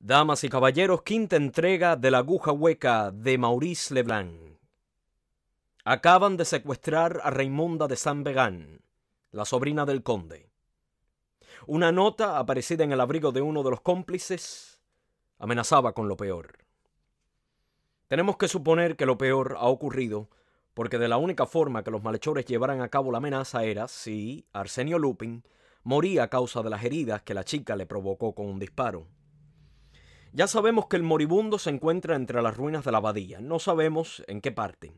Damas y caballeros, quinta entrega de la aguja hueca de Maurice Leblanc. Acaban de secuestrar a Raimunda de San Began, la sobrina del conde. Una nota aparecida en el abrigo de uno de los cómplices amenazaba con lo peor. Tenemos que suponer que lo peor ha ocurrido, porque de la única forma que los malhechores llevaran a cabo la amenaza era si Arsenio Lupin moría a causa de las heridas que la chica le provocó con un disparo. Ya sabemos que el moribundo se encuentra entre las ruinas de la abadía, no sabemos en qué parte,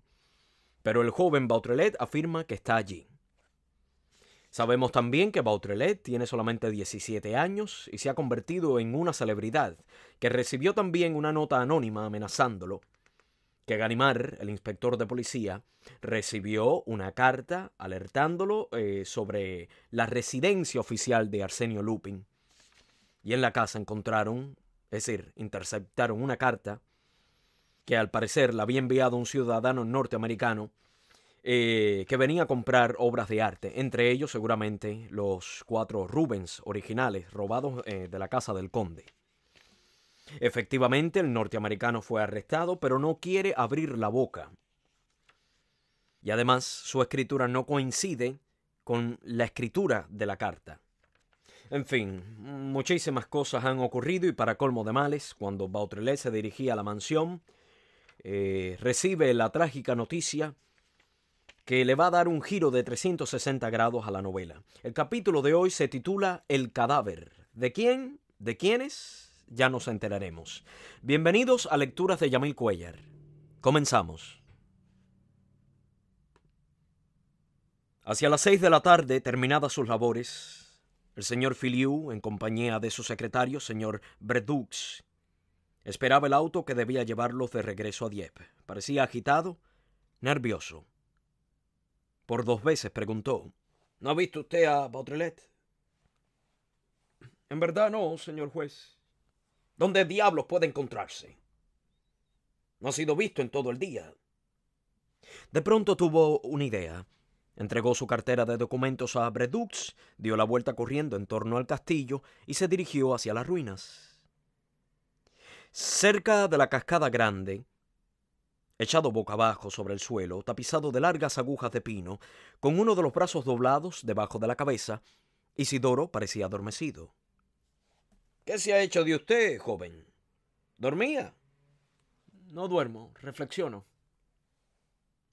pero el joven Bautrelet afirma que está allí. Sabemos también que Bautrelet tiene solamente 17 años y se ha convertido en una celebridad, que recibió también una nota anónima amenazándolo. Que Ganimar, el inspector de policía, recibió una carta alertándolo eh, sobre la residencia oficial de Arsenio Lupin. Y en la casa encontraron es decir, interceptaron una carta que al parecer la había enviado un ciudadano norteamericano eh, que venía a comprar obras de arte, entre ellos seguramente los cuatro Rubens originales robados eh, de la casa del conde. Efectivamente, el norteamericano fue arrestado, pero no quiere abrir la boca. Y además, su escritura no coincide con la escritura de la carta. En fin, muchísimas cosas han ocurrido y para colmo de males, cuando Bautrelet se dirigía a la mansión, eh, recibe la trágica noticia que le va a dar un giro de 360 grados a la novela. El capítulo de hoy se titula El cadáver. ¿De quién? ¿De quiénes? Ya nos enteraremos. Bienvenidos a Lecturas de Yamil Cuellar. Comenzamos. Hacia las seis de la tarde, terminadas sus labores, el señor Filiu, en compañía de su secretario, señor Bredux, esperaba el auto que debía llevarlos de regreso a Dieppe. Parecía agitado, nervioso. Por dos veces preguntó: ¿No ha visto usted a Baudrillet? En verdad no, señor juez. ¿Dónde diablos puede encontrarse? No ha sido visto en todo el día. De pronto tuvo una idea. Entregó su cartera de documentos a Bredux, dio la vuelta corriendo en torno al castillo y se dirigió hacia las ruinas. Cerca de la cascada grande, echado boca abajo sobre el suelo, tapizado de largas agujas de pino, con uno de los brazos doblados debajo de la cabeza, Isidoro parecía adormecido. ¿Qué se ha hecho de usted, joven? ¿Dormía? No duermo, reflexiono.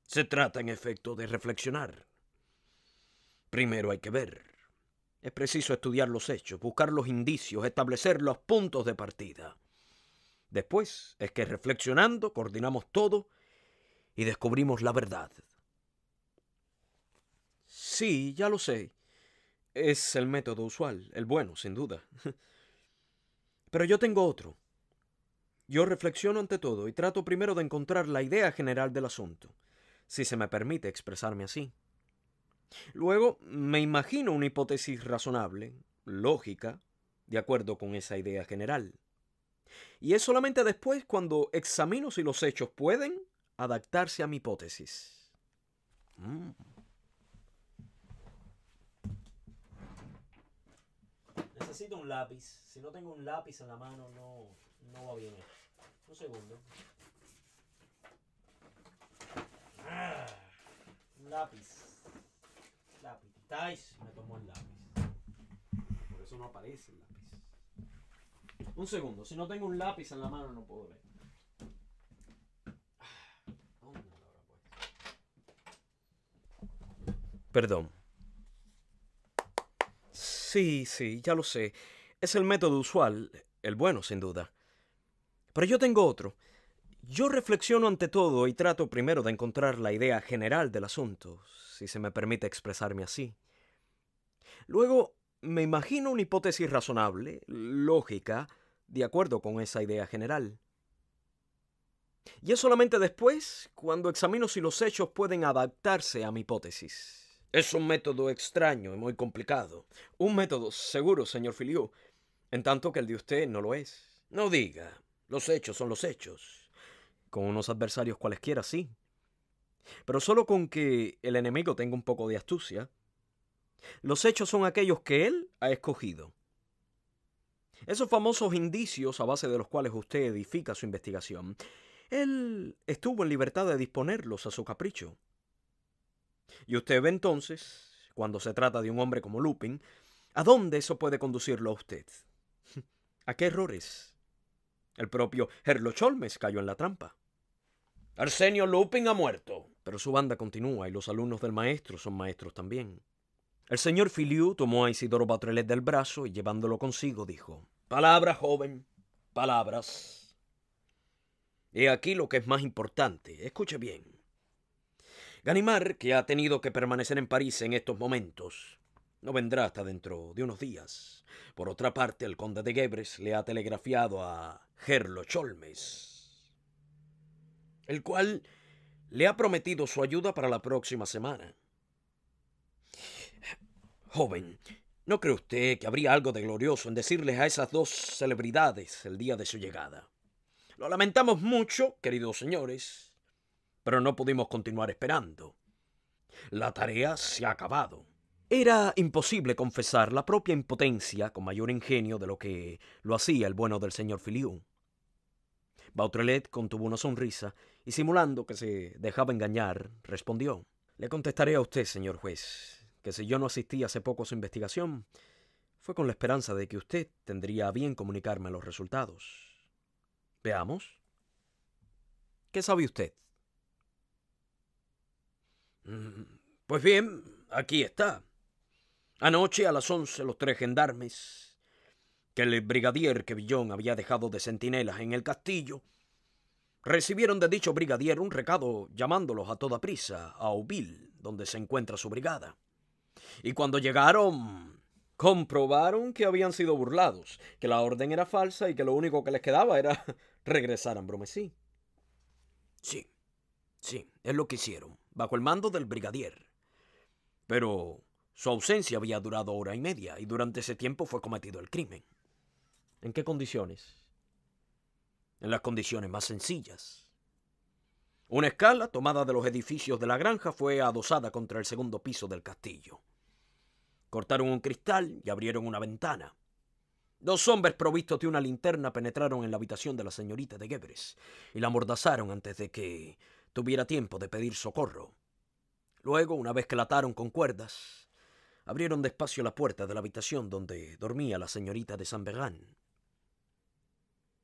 Se trata, en efecto, de reflexionar. Primero hay que ver. Es preciso estudiar los hechos, buscar los indicios, establecer los puntos de partida. Después es que reflexionando coordinamos todo y descubrimos la verdad. Sí, ya lo sé. Es el método usual, el bueno, sin duda. Pero yo tengo otro. Yo reflexiono ante todo y trato primero de encontrar la idea general del asunto, si se me permite expresarme así. Luego me imagino una hipótesis razonable, lógica, de acuerdo con esa idea general. Y es solamente después cuando examino si los hechos pueden adaptarse a mi hipótesis. Mm. Necesito un lápiz. Si no tengo un lápiz en la mano, no, va bien. Un segundo. Ah, lápiz me tomó el lápiz. Por eso no aparece el lápiz. Un segundo, si no tengo un lápiz en la mano no puedo ver. Ah, Perdón. Sí, sí, ya lo sé. Es el método usual, el bueno sin duda. Pero yo tengo otro yo reflexiono ante todo y trato primero de encontrar la idea general del asunto, si se me permite expresarme así. Luego, me imagino una hipótesis razonable, lógica, de acuerdo con esa idea general. Y es solamente después cuando examino si los hechos pueden adaptarse a mi hipótesis. Es un método extraño y muy complicado. Un método seguro, señor Filiu, en tanto que el de usted no lo es. No diga, los hechos son los hechos con unos adversarios cualesquiera, sí. Pero solo con que el enemigo tenga un poco de astucia. Los hechos son aquellos que él ha escogido. Esos famosos indicios a base de los cuales usted edifica su investigación, él estuvo en libertad de disponerlos a su capricho. Y usted ve entonces, cuando se trata de un hombre como Lupin, a dónde eso puede conducirlo a usted. ¿A qué errores? El propio Herlo Cholmes cayó en la trampa. Arsenio Lupin ha muerto. Pero su banda continúa y los alumnos del maestro son maestros también. El señor Filiu tomó a Isidoro Batrelet del brazo y llevándolo consigo dijo: Palabras, joven, palabras. Y aquí lo que es más importante. Escuche bien. Ganimar, que ha tenido que permanecer en París en estos momentos, no vendrá hasta dentro de unos días. Por otra parte, el conde de Gebres le ha telegrafiado a Gerlo Cholmes, el cual le ha prometido su ayuda para la próxima semana. Joven, ¿no cree usted que habría algo de glorioso en decirles a esas dos celebridades el día de su llegada? Lo lamentamos mucho, queridos señores, pero no pudimos continuar esperando. La tarea se ha acabado. Era imposible confesar la propia impotencia con mayor ingenio de lo que lo hacía el bueno del señor Filiú. Bautrelet contuvo una sonrisa y simulando que se dejaba engañar, respondió. Le contestaré a usted, señor juez, que si yo no asistí hace poco a su investigación, fue con la esperanza de que usted tendría a bien comunicarme los resultados. Veamos. ¿Qué sabe usted? Mm, pues bien, aquí está. Anoche a las once los tres gendarmes que el brigadier que Villón había dejado de centinelas en el castillo recibieron de dicho brigadier un recado llamándolos a toda prisa a Ovil, donde se encuentra su brigada. Y cuando llegaron, comprobaron que habían sido burlados, que la orden era falsa y que lo único que les quedaba era regresar a Bromesí. Sí, sí, es lo que hicieron, bajo el mando del brigadier. Pero su ausencia había durado hora y media y durante ese tiempo fue cometido el crimen. ¿En qué condiciones? En las condiciones más sencillas. Una escala tomada de los edificios de la granja fue adosada contra el segundo piso del castillo. Cortaron un cristal y abrieron una ventana. Dos hombres provistos de una linterna penetraron en la habitación de la señorita de Gebres y la amordazaron antes de que tuviera tiempo de pedir socorro. Luego, una vez que la ataron con cuerdas, abrieron despacio la puerta de la habitación donde dormía la señorita de San Bergan.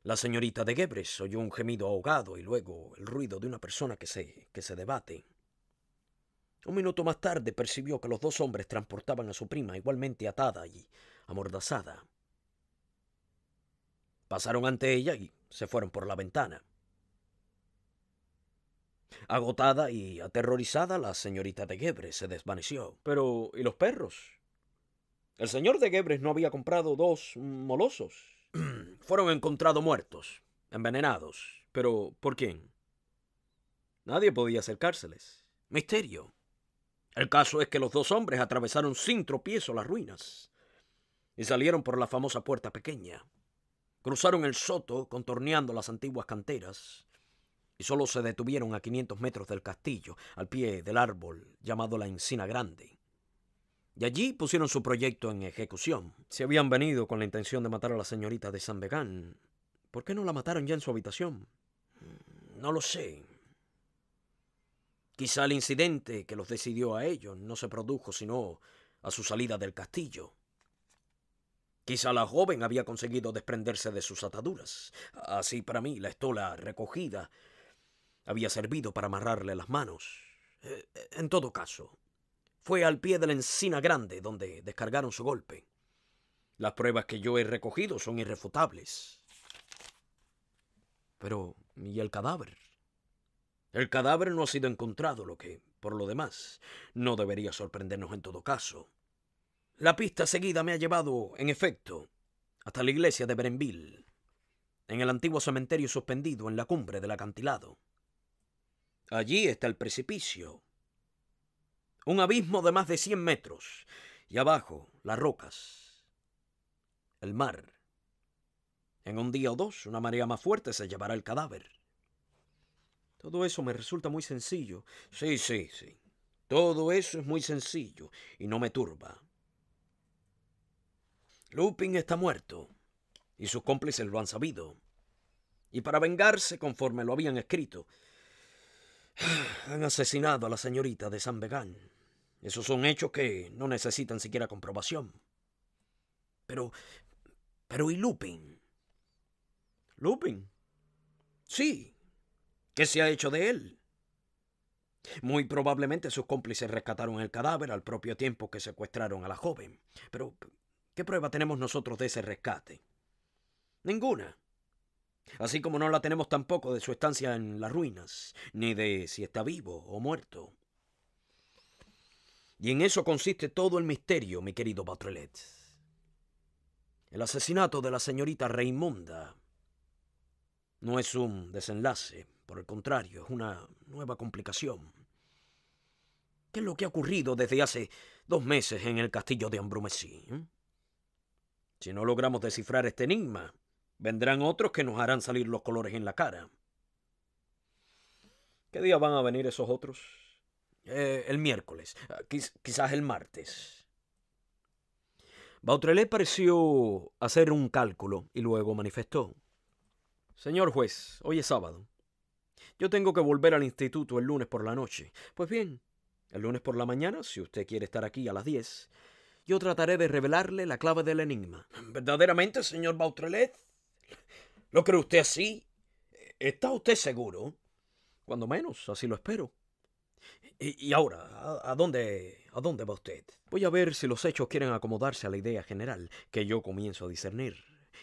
La señorita de Gebres oyó un gemido ahogado y luego el ruido de una persona que que se debate. Un minuto más tarde percibió que los dos hombres transportaban a su prima igualmente atada y amordazada. Pasaron ante ella y se fueron por la ventana. Agotada y aterrorizada, la señorita de Gebres se desvaneció. Pero, ¿y los perros? El señor de Gebres no había comprado dos molosos. Fueron encontrados muertos, envenenados. Pero, ¿por quién? Nadie podía acercárseles. Misterio. El caso es que los dos hombres atravesaron sin tropiezo las ruinas y salieron por la famosa puerta pequeña. Cruzaron el soto contorneando las antiguas canteras solo se detuvieron a 500 metros del castillo, al pie del árbol llamado la Encina Grande. Y allí pusieron su proyecto en ejecución. Si habían venido con la intención de matar a la señorita de San Begán, ¿por qué no la mataron ya en su habitación? Mm, no lo sé. Quizá el incidente que los decidió a ellos no se produjo sino a su salida del castillo. Quizá la joven había conseguido desprenderse de sus ataduras. Así para mí, la estola recogida había servido para amarrarle las manos. Eh, en todo caso, fue al pie de la encina grande donde descargaron su golpe. Las pruebas que yo he recogido son irrefutables. Pero, ¿y el cadáver? El cadáver no ha sido encontrado, lo que, por lo demás, no debería sorprendernos en todo caso. La pista seguida me ha llevado, en efecto, hasta la iglesia de Berenville, en el antiguo cementerio suspendido en la cumbre del acantilado. Allí está el precipicio. Un abismo de más de 100 metros. Y abajo, las rocas. El mar. En un día o dos, una marea más fuerte se llevará el cadáver. Todo eso me resulta muy sencillo. Sí, sí, sí. Todo eso es muy sencillo y no me turba. Lupin está muerto y sus cómplices lo han sabido. Y para vengarse conforme lo habían escrito, han asesinado a la señorita de San Began. Esos son hechos que no necesitan siquiera comprobación. Pero. Pero ¿y Lupin? ¿Lupin? Sí. ¿Qué se ha hecho de él? Muy probablemente sus cómplices rescataron el cadáver al propio tiempo que secuestraron a la joven. Pero, ¿qué prueba tenemos nosotros de ese rescate? Ninguna. Así como no la tenemos tampoco de su estancia en las ruinas, ni de si está vivo o muerto. Y en eso consiste todo el misterio, mi querido Batrelet. El asesinato de la señorita Raimonda no es un desenlace, por el contrario, es una nueva complicación. ¿Qué es lo que ha ocurrido desde hace dos meses en el castillo de Ambrumesí? Eh? Si no logramos descifrar este enigma, Vendrán otros que nos harán salir los colores en la cara. ¿Qué día van a venir esos otros? Eh, el miércoles, ah, quizás el martes. Bautrelet pareció hacer un cálculo y luego manifestó. Señor juez, hoy es sábado. Yo tengo que volver al instituto el lunes por la noche. Pues bien, el lunes por la mañana, si usted quiere estar aquí a las 10, yo trataré de revelarle la clave del enigma. ¿Verdaderamente, señor Bautrelet? ¿Lo cree usted así? ¿Está usted seguro? Cuando menos, así lo espero. Y, ahora, ¿a, dónde, ¿a dónde va usted? Voy a ver si los hechos quieren acomodarse a la idea general que yo comienzo a discernir.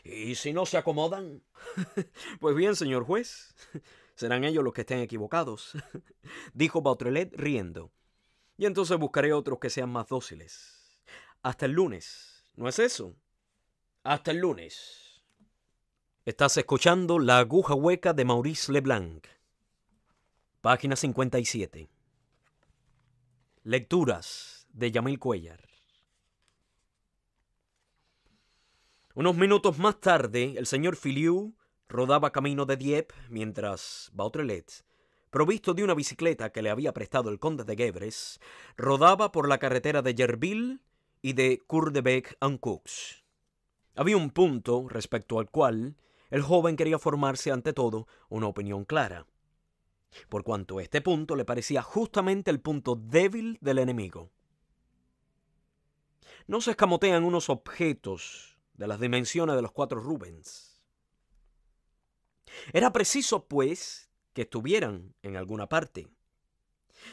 ¿Y si no se acomodan? pues bien, señor juez, serán ellos los que estén equivocados, dijo Bautrelet riendo. Y entonces buscaré otros que sean más dóciles. Hasta el lunes, ¿no es eso? Hasta el lunes. Estás escuchando La aguja hueca de Maurice Leblanc. Página 57. Lecturas de Yamil Cuellar. Unos minutos más tarde, el señor Filiu rodaba camino de Dieppe mientras Bautrelet, provisto de una bicicleta que le había prestado el conde de Gebres, rodaba por la carretera de Yerville y de Courdebec en Había un punto respecto al cual el joven quería formarse ante todo una opinión clara, por cuanto este punto le parecía justamente el punto débil del enemigo. No se escamotean unos objetos de las dimensiones de los cuatro Rubens. Era preciso, pues, que estuvieran en alguna parte.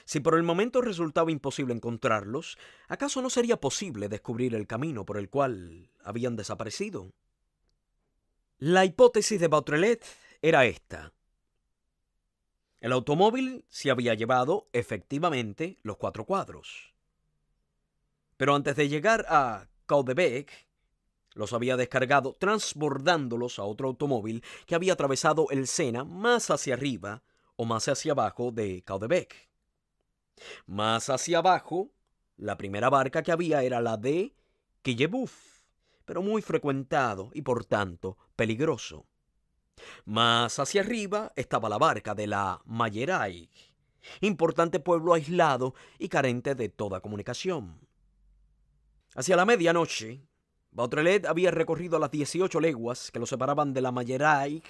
Si por el momento resultaba imposible encontrarlos, ¿acaso no sería posible descubrir el camino por el cual habían desaparecido? La hipótesis de Bautrelet era esta. El automóvil se había llevado efectivamente los cuatro cuadros. Pero antes de llegar a Caudebec, los había descargado transbordándolos a otro automóvil que había atravesado el Sena más hacia arriba o más hacia abajo de Caudebec. Más hacia abajo, la primera barca que había era la de Quillebeuf, pero muy frecuentado y por tanto peligroso. Más hacia arriba estaba la barca de la Mayeray, importante pueblo aislado y carente de toda comunicación. Hacia la medianoche, Bautrelet había recorrido las 18 leguas que lo separaban de la Mayeray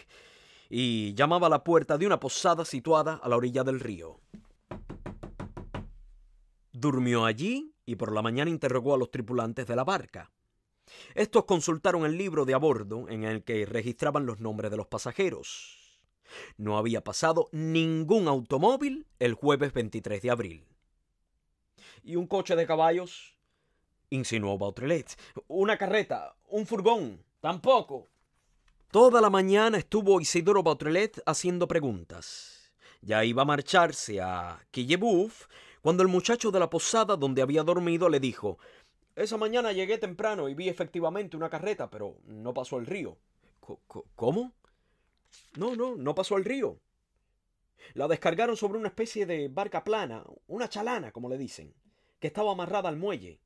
y llamaba a la puerta de una posada situada a la orilla del río. Durmió allí y por la mañana interrogó a los tripulantes de la barca. Estos consultaron el libro de a bordo en el que registraban los nombres de los pasajeros. No había pasado ningún automóvil el jueves 23 de abril. ¿Y un coche de caballos? insinuó Bautrelet. ¿Una carreta? ¿Un furgón? Tampoco. Toda la mañana estuvo Isidoro Bautrelet haciendo preguntas. Ya iba a marcharse a Quillebouf cuando el muchacho de la posada donde había dormido le dijo esa mañana llegué temprano y vi efectivamente una carreta, pero no pasó el río. ¿Cómo? No, no, no pasó el río. La descargaron sobre una especie de barca plana, una chalana, como le dicen, que estaba amarrada al muelle.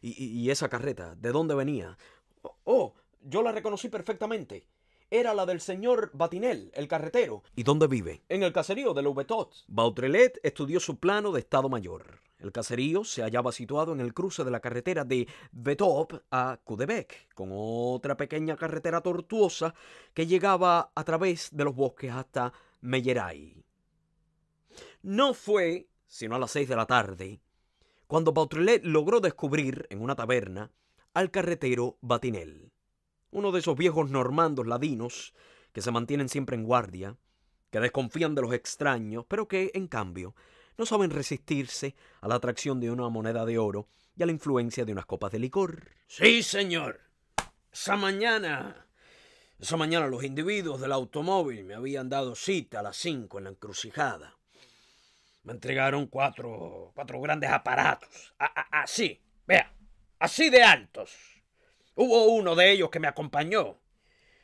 ¿Y, esa carreta? ¿De dónde venía? Oh, oh, yo la reconocí perfectamente. Era la del señor Batinel, el carretero. ¿Y dónde vive? En el caserío de Louvetot. Bautrelet estudió su plano de Estado Mayor. El caserío se hallaba situado en el cruce de la carretera de Vetop a Cudebec, con otra pequeña carretera tortuosa que llegaba a través de los bosques hasta Melleray. No fue sino a las seis de la tarde cuando Bautrelet logró descubrir en una taberna al carretero Batinel, uno de esos viejos normandos ladinos que se mantienen siempre en guardia, que desconfían de los extraños, pero que, en cambio, no saben resistirse a la atracción de una moneda de oro y a la influencia de unas copas de licor. Sí, señor. Esa mañana... Esa mañana los individuos del automóvil me habían dado cita a las cinco en la encrucijada. Me entregaron cuatro, cuatro grandes aparatos. así, vea, así de altos. Hubo uno de ellos que me acompañó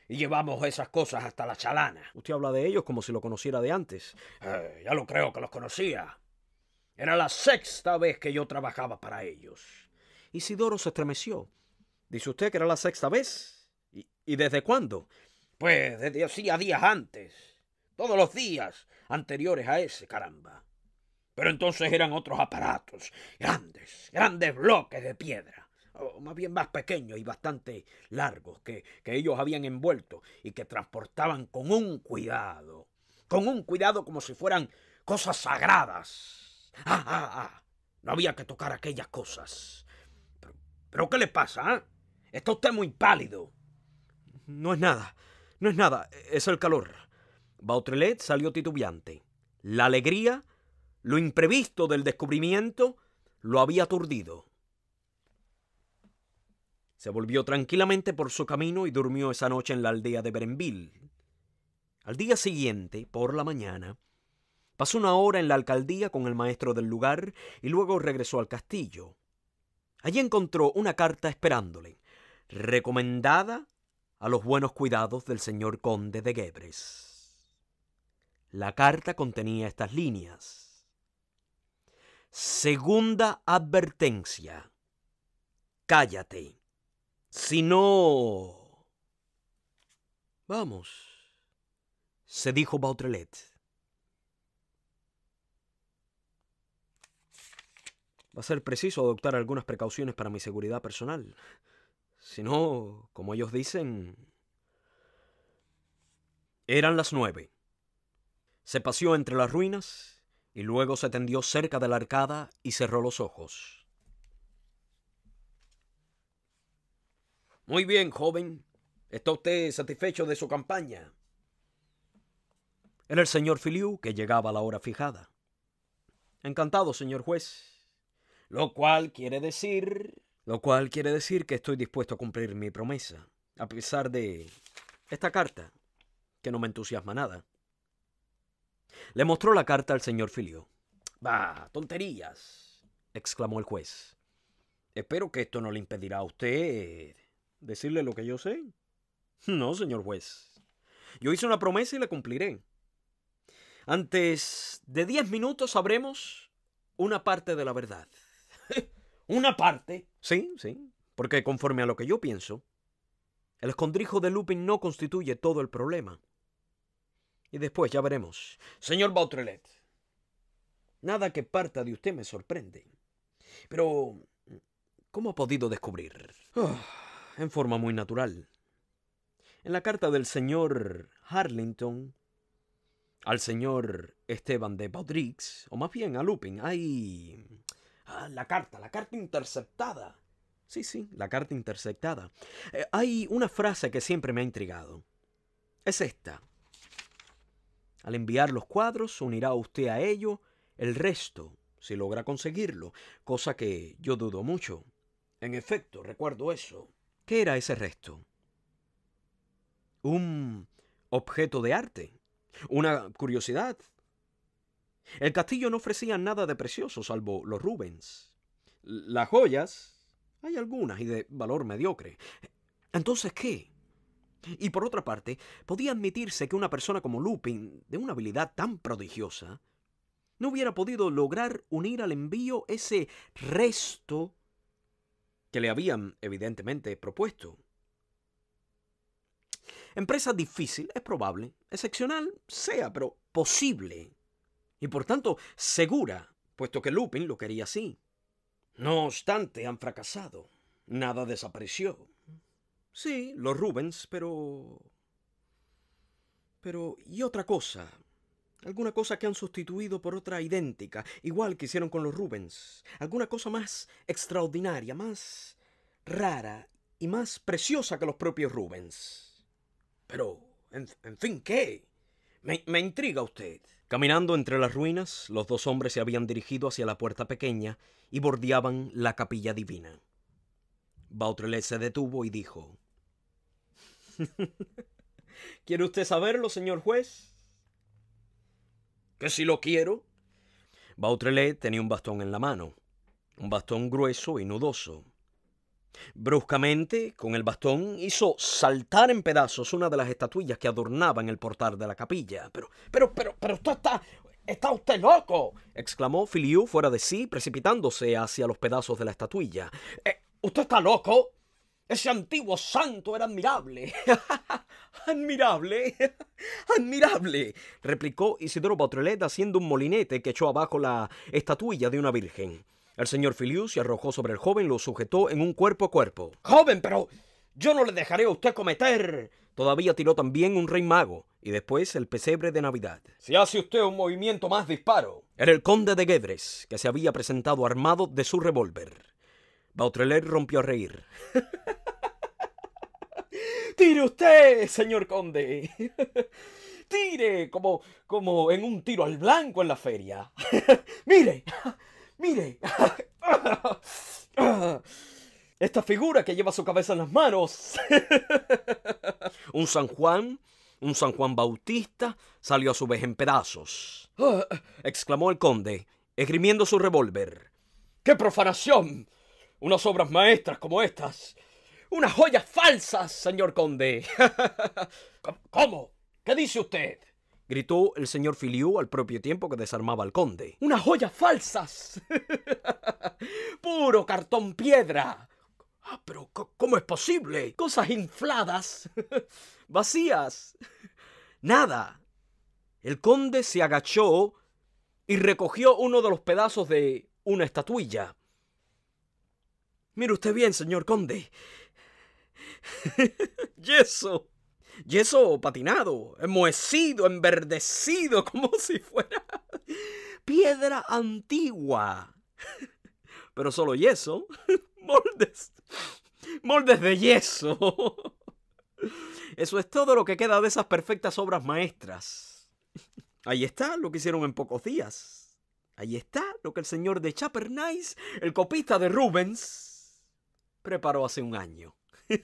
y llevamos esas cosas hasta la chalana. Usted habla de ellos como si lo conociera de antes. Eh, ya lo creo que los conocía. Era la sexta vez que yo trabajaba para ellos. Isidoro se estremeció. Dice usted que era la sexta vez. ¿Y, desde cuándo? Pues desde hacía días antes. Todos los días anteriores a ese, caramba. Pero entonces eran otros aparatos, grandes, grandes bloques de piedra, o más bien más pequeños y bastante largos, que, que ellos habían envuelto y que transportaban con un cuidado, con un cuidado como si fueran cosas sagradas. ¡Ah, ah, ah! No había que tocar aquellas cosas. Pero, ¿qué le pasa? Eh? Está usted muy pálido. No es nada, no es nada, es el calor. Bautrelet salió titubeante. La alegría, lo imprevisto del descubrimiento, lo había aturdido. Se volvió tranquilamente por su camino y durmió esa noche en la aldea de Berenville. Al día siguiente, por la mañana, Pasó una hora en la alcaldía con el maestro del lugar y luego regresó al castillo. Allí encontró una carta esperándole, recomendada a los buenos cuidados del señor conde de Gebres. La carta contenía estas líneas. Segunda advertencia. Cállate. Si no... Vamos, se dijo Bautrelet. Va a ser preciso adoptar algunas precauciones para mi seguridad personal. Si no, como ellos dicen... Eran las nueve. Se paseó entre las ruinas y luego se tendió cerca de la arcada y cerró los ojos. Muy bien, joven. ¿Está usted satisfecho de su campaña? Era el señor Filiu que llegaba a la hora fijada. Encantado, señor juez. Lo cual quiere decir... Lo cual quiere decir que estoy dispuesto a cumplir mi promesa, a pesar de esta carta, que no me entusiasma nada. Le mostró la carta al señor Filio. Bah, tonterías, exclamó el juez. Espero que esto no le impedirá a usted decirle lo que yo sé. No, señor juez. Yo hice una promesa y la cumpliré. Antes de diez minutos sabremos una parte de la verdad. una parte. Sí, sí, porque conforme a lo que yo pienso, el escondrijo de Lupin no constituye todo el problema. Y después ya veremos. Señor Bautrelet, nada que parta de usted me sorprende. Pero, ¿cómo ha podido descubrir? en forma muy natural. En la carta del señor Harlington al señor Esteban de Baudrix, o más bien a Lupin, hay Ah, la carta, la carta interceptada. Sí, sí, la carta interceptada. Eh, hay una frase que siempre me ha intrigado. Es esta. Al enviar los cuadros, unirá usted a ello el resto, si logra conseguirlo, cosa que yo dudo mucho. En efecto, recuerdo eso. ¿Qué era ese resto? Un objeto de arte, una curiosidad, el castillo no ofrecía nada de precioso salvo los Rubens. Las joyas, hay algunas y de valor mediocre. Entonces, ¿qué? Y por otra parte, podía admitirse que una persona como Lupin, de una habilidad tan prodigiosa, no hubiera podido lograr unir al envío ese resto que le habían evidentemente propuesto. Empresa difícil, es probable, excepcional, sea, pero posible y por tanto segura, puesto que Lupin lo quería así. No obstante, han fracasado. Nada desapareció. Sí, los Rubens, pero... Pero... ¿Y otra cosa? Alguna cosa que han sustituido por otra idéntica, igual que hicieron con los Rubens. Alguna cosa más extraordinaria, más rara y más preciosa que los propios Rubens. Pero, en, fin, ¿qué? Me, me intriga usted. Caminando entre las ruinas, los dos hombres se habían dirigido hacia la puerta pequeña y bordeaban la capilla divina. Bautrelet se detuvo y dijo: ¿Quiere usted saberlo, señor juez? ¿Que si lo quiero? Bautrelet tenía un bastón en la mano, un bastón grueso y nudoso, Bruscamente, con el bastón, hizo saltar en pedazos una de las estatuillas que adornaban el portal de la capilla. Pero, pero, pero, pero usted está, está usted loco, exclamó Filiu fuera de sí, precipitándose hacia los pedazos de la estatuilla. Eh, ¿Usted está loco? Ese antiguo santo era admirable. admirable. admirable. replicó Isidoro Bautrelet haciendo un molinete que echó abajo la estatuilla de una virgen. El señor Filius se arrojó sobre el joven y lo sujetó en un cuerpo a cuerpo. Joven, pero yo no le dejaré a usted cometer. Todavía tiró también un rey mago y después el pesebre de Navidad. Si hace usted un movimiento más disparo. Era el conde de Guedres, que se había presentado armado de su revólver. Bautreler rompió a reír. ¡Tire usted, señor conde! ¡Tire! Como, como en un tiro al blanco en la feria. ¡Mire! Mire, esta figura que lleva su cabeza en las manos. un San Juan, un San Juan Bautista, salió a su vez en pedazos. exclamó el conde, esgrimiendo su revólver. ¡Qué profanación! Unas obras maestras como estas. Unas joyas falsas, señor conde. ¿Cómo? ¿Qué dice usted? gritó el señor Filiu al propio tiempo que desarmaba al conde. ¡Unas joyas falsas! ¡Puro cartón piedra! Ah, pero ¿cómo es posible? Cosas infladas, vacías. Nada. El conde se agachó y recogió uno de los pedazos de una estatuilla. Mire usted bien, señor conde. Yeso yeso patinado, enmohecido, enverdecido, como si fuera piedra antigua. Pero solo yeso, moldes, moldes de yeso. Eso es todo lo que queda de esas perfectas obras maestras. Ahí está lo que hicieron en pocos días. Ahí está lo que el señor de Chapernice, el copista de Rubens, preparó hace un año.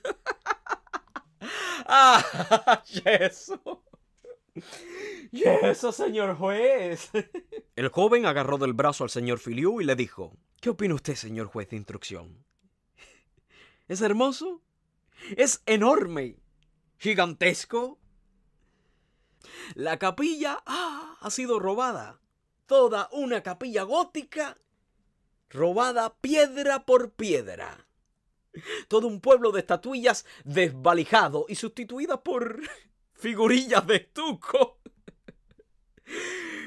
¡Ah! ¡Yeso! ¡Yeso, señor juez! El joven agarró del brazo al señor Filiu y le dijo: ¿Qué opina usted, señor juez de instrucción? ¿Es hermoso? ¿Es enorme? ¿Gigantesco? La capilla ah, ha sido robada. Toda una capilla gótica robada piedra por piedra. Todo un pueblo de estatuillas desvalijado y sustituida por figurillas de estuco.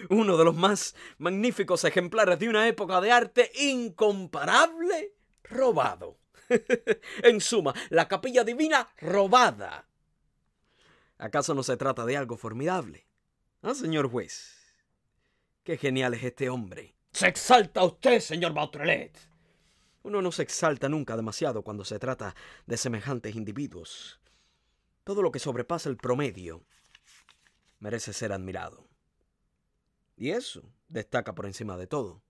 Uno de los más magníficos ejemplares de una época de arte incomparable robado. en suma, la capilla divina robada. ¿Acaso no se trata de algo formidable? Ah, señor juez. Qué genial es este hombre. Se exalta usted, señor Bautrelet. Uno no se exalta nunca demasiado cuando se trata de semejantes individuos. Todo lo que sobrepasa el promedio merece ser admirado. Y eso destaca por encima de todo.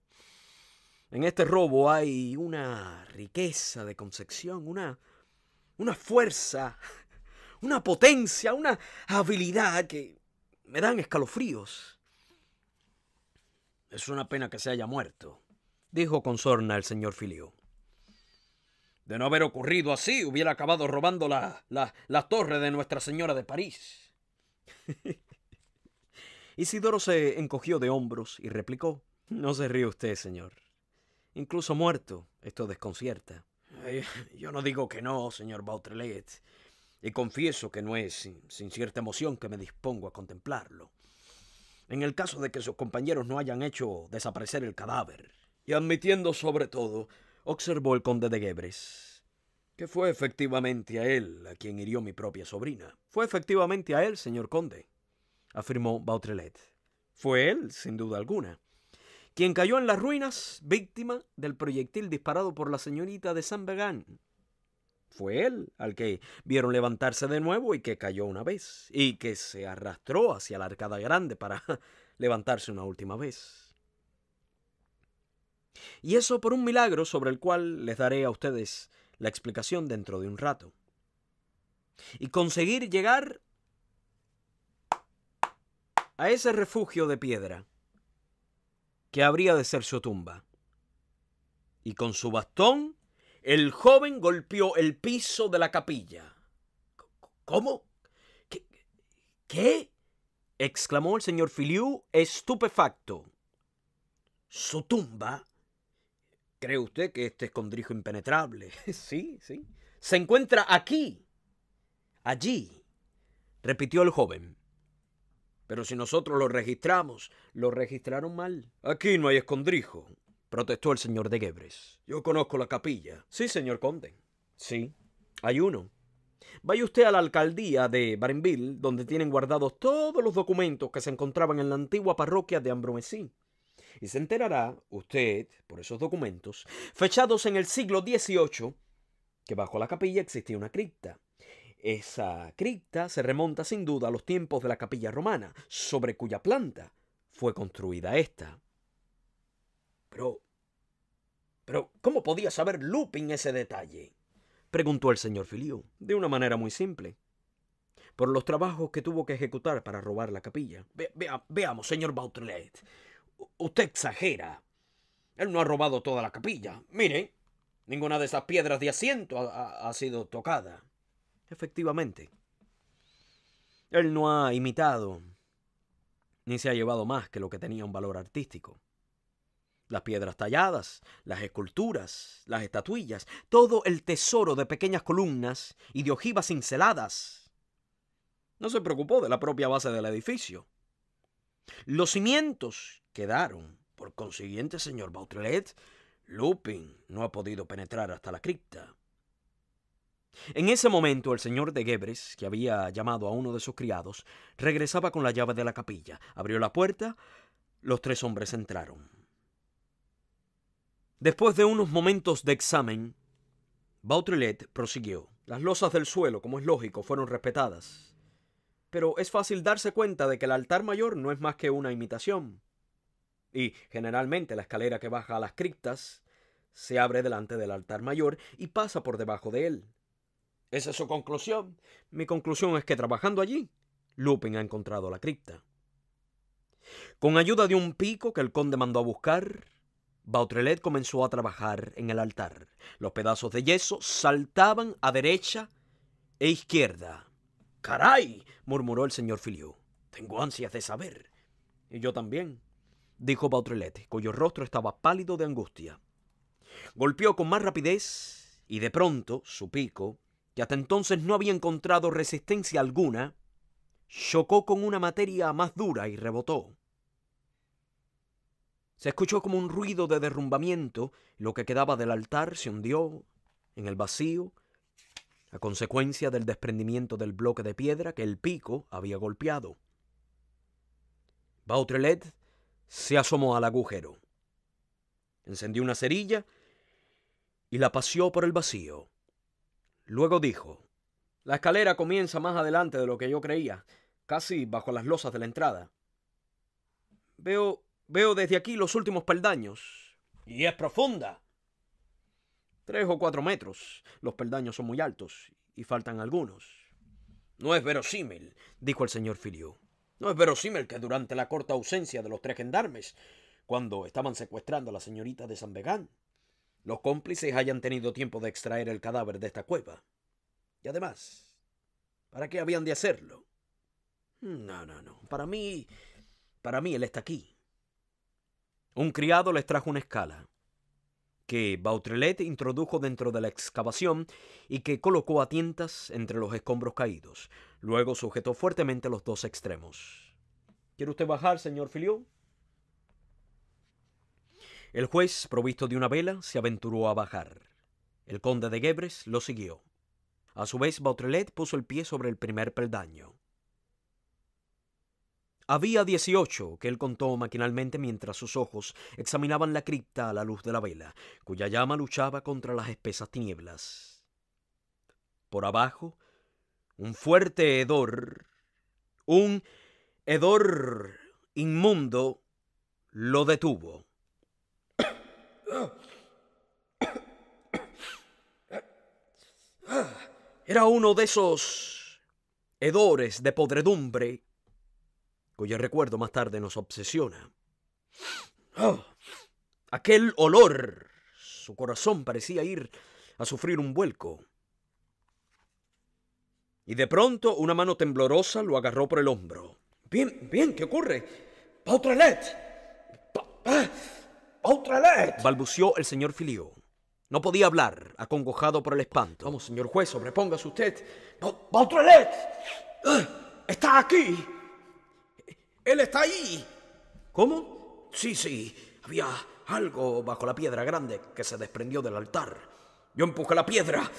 En este robo hay una riqueza de concepción, una, una fuerza, una potencia, una habilidad que me dan escalofríos. Es una pena que se haya muerto, dijo con sorna el señor Filio. De no haber ocurrido así, hubiera acabado robando la, torre de Nuestra Señora de París. Isidoro se encogió de hombros y replicó, No se ríe usted, señor. Incluso muerto, esto desconcierta. yo no digo que no, señor Bautrelet, y confieso que no es sin cierta emoción que me dispongo a contemplarlo. En el caso de que sus compañeros no hayan hecho desaparecer el cadáver, y admitiendo sobre todo observó el conde de Gebres, que fue efectivamente a él a quien hirió mi propia sobrina. Fue efectivamente a él, señor conde, afirmó Bautrelet. Fue él, sin duda alguna, quien cayó en las ruinas víctima del proyectil disparado por la señorita de San Begán. Fue él al que vieron levantarse de nuevo y que cayó una vez, y que se arrastró hacia la arcada grande para levantarse una última vez. Y eso por un milagro sobre el cual les daré a ustedes la explicación dentro de un rato. Y conseguir llegar a ese refugio de piedra que habría de ser su tumba. Y con su bastón, el joven golpeó el piso de la capilla. ¿Cómo? ¿Qué? exclamó el señor Filiu estupefacto. Su tumba ¿Cree usted que este escondrijo impenetrable? sí, sí. Se encuentra aquí. Allí. Repitió el joven. Pero si nosotros lo registramos, lo registraron mal. Aquí no hay escondrijo, protestó el señor de Gebres. Yo conozco la capilla. Sí, señor conde. Sí, hay uno. Vaya usted a la alcaldía de Barenville, donde tienen guardados todos los documentos que se encontraban en la antigua parroquia de Ambromesí y se enterará usted por esos documentos, fechados en el siglo XVIII, que bajo la capilla existía una cripta. Esa cripta se remonta sin duda a los tiempos de la capilla romana, sobre cuya planta fue construida esta. Pero... Pero, ¿cómo podía saber Lupin ese detalle? preguntó el señor Filio, de una manera muy simple por los trabajos que tuvo que ejecutar para robar la capilla. veamos, señor Bautrelet, usted exagera. Él no ha robado toda la capilla. Mire, ninguna de esas piedras de asiento ha, sido tocada. Efectivamente. Él no ha imitado ni se ha llevado más que lo que tenía un valor artístico. Las piedras talladas, las esculturas, las estatuillas, todo el tesoro de pequeñas columnas y de ojivas cinceladas. No se preocupó de la propia base del edificio. Los cimientos quedaron. Por consiguiente, señor Bautrelet, Lupin no ha podido penetrar hasta la cripta. En ese momento el señor de Gebres, que había llamado a uno de sus criados, regresaba con la llave de la capilla, abrió la puerta, los tres hombres entraron. Después de unos momentos de examen, Bautrelet prosiguió. Las losas del suelo, como es lógico, fueron respetadas pero es fácil darse cuenta de que el altar mayor no es más que una imitación. Y generalmente la escalera que baja a las criptas se abre delante del altar mayor y pasa por debajo de él. Esa es su conclusión. Mi conclusión es que trabajando allí, Lupin ha encontrado la cripta. Con ayuda de un pico que el conde mandó a buscar, Bautrelet comenzó a trabajar en el altar. Los pedazos de yeso saltaban a derecha e izquierda. Caray, murmuró el señor Filiu. Tengo ansias de saber. Y yo también, dijo Bautrelete, cuyo rostro estaba pálido de angustia. Golpeó con más rapidez y de pronto su pico, que hasta entonces no había encontrado resistencia alguna, chocó con una materia más dura y rebotó. Se escuchó como un ruido de derrumbamiento, lo que quedaba del altar se hundió en el vacío a consecuencia del desprendimiento del bloque de piedra que el pico había golpeado. Bautrelet se asomó al agujero, encendió una cerilla y la paseó por el vacío. Luego dijo, La escalera comienza más adelante de lo que yo creía, casi bajo las losas de la entrada. Veo, veo desde aquí los últimos peldaños. Y es profunda. Tres o cuatro metros. Los peldaños son muy altos y faltan algunos. No es verosímil, dijo el señor Filio. No es verosímil que durante la corta ausencia de los tres gendarmes, cuando estaban secuestrando a la señorita de San Begán, los cómplices hayan tenido tiempo de extraer el cadáver de esta cueva. Y además, ¿para qué habían de hacerlo? No, no, no. Para mí, para mí él está aquí. Un criado les trajo una escala que Bautrelet introdujo dentro de la excavación y que colocó a tientas entre los escombros caídos. Luego sujetó fuertemente los dos extremos. ¿Quiere usted bajar, señor Filiou? El juez, provisto de una vela, se aventuró a bajar. El conde de Gebres lo siguió. A su vez, Bautrelet puso el pie sobre el primer peldaño. Había dieciocho que él contó maquinalmente mientras sus ojos examinaban la cripta a la luz de la vela, cuya llama luchaba contra las espesas tinieblas. Por abajo, un fuerte hedor, un hedor inmundo, lo detuvo. Era uno de esos hedores de podredumbre cuyo recuerdo más tarde nos obsesiona. ¡Oh! Aquel olor. Su corazón parecía ir a sufrir un vuelco. Y de pronto una mano temblorosa lo agarró por el hombro. Bien, bien, ¿qué ocurre? ¡Pautrelet! ¡Pautrelet! balbució el señor Filio. No podía hablar, acongojado por el espanto. Vamos, señor juez, sobrepóngase usted. ¡Pautralet! Ah, ¡Está aquí! Él está ahí. ¿Cómo? Sí, sí. Había algo bajo la piedra grande que se desprendió del altar. Yo empujé la piedra.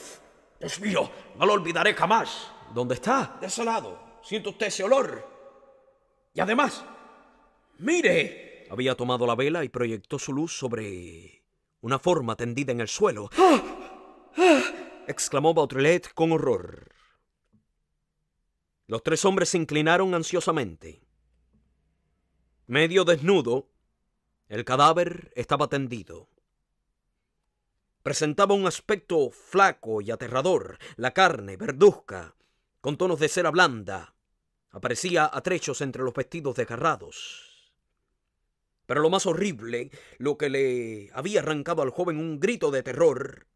Es mío, no lo olvidaré jamás. ¿Dónde está? De ese lado. Siento usted ese olor. Y además, mire. Había tomado la vela y proyectó su luz sobre una forma tendida en el suelo. ¡Ah! ¡Ah! exclamó Bautrelet con horror. Los tres hombres se inclinaron ansiosamente. Medio desnudo, el cadáver estaba tendido. Presentaba un aspecto flaco y aterrador, la carne verduzca, con tonos de cera blanda, aparecía a trechos entre los vestidos desgarrados. Pero lo más horrible, lo que le había arrancado al joven un grito de terror,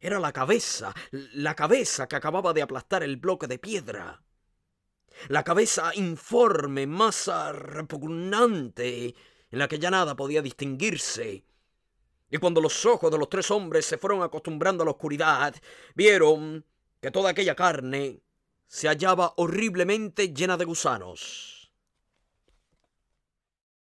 era la cabeza, la cabeza que acababa de aplastar el bloque de piedra la cabeza informe, masa repugnante, en la que ya nada podía distinguirse. Y cuando los ojos de los tres hombres se fueron acostumbrando a la oscuridad, vieron que toda aquella carne se hallaba horriblemente llena de gusanos.